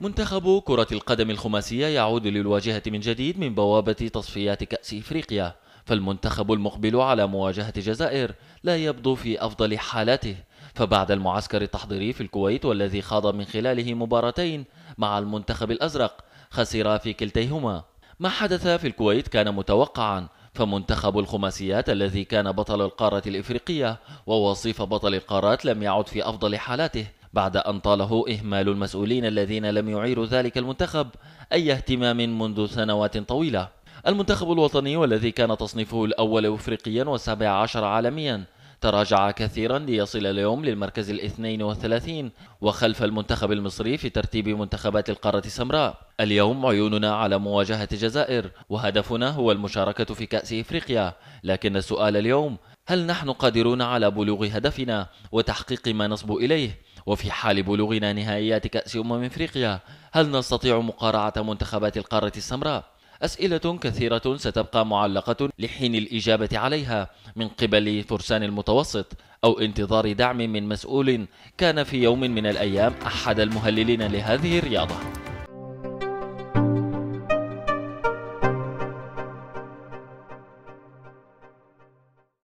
منتخب كرة القدم الخماسية يعود للواجهة من جديد من بوابة تصفيات كأس إفريقيا فالمنتخب المقبل على مواجهة الجزائر لا يبدو في أفضل حالاته فبعد المعسكر التحضيري في الكويت والذي خاض من خلاله مباراتين مع المنتخب الأزرق خسر في كلتيهما ما حدث في الكويت كان متوقعا فمنتخب الخماسيات الذي كان بطل القارة الإفريقية ووصيف بطل القارات لم يعد في أفضل حالاته بعد أن طاله إهمال المسؤولين الذين لم يعيروا ذلك المنتخب أي اهتمام منذ سنوات طويلة المنتخب الوطني والذي كان تصنيفه الأول إفريقيا والسابع عشر عالميا تراجع كثيرا ليصل اليوم للمركز الاثنين والثلاثين وخلف المنتخب المصري في ترتيب منتخبات القارة السمراء اليوم عيوننا على مواجهة الجزائر وهدفنا هو المشاركة في كأس إفريقيا لكن السؤال اليوم هل نحن قادرون على بلوغ هدفنا وتحقيق ما نصب إليه وفي حال بلوغنا نهائيات كأس أمم إفريقيا هل نستطيع مقارعة منتخبات القارة السمراء؟ أسئلة كثيرة ستبقى معلقة لحين الإجابة عليها من قبل فرسان المتوسط أو انتظار دعم من مسؤول كان في يوم من الأيام أحد المهللين لهذه الرياضة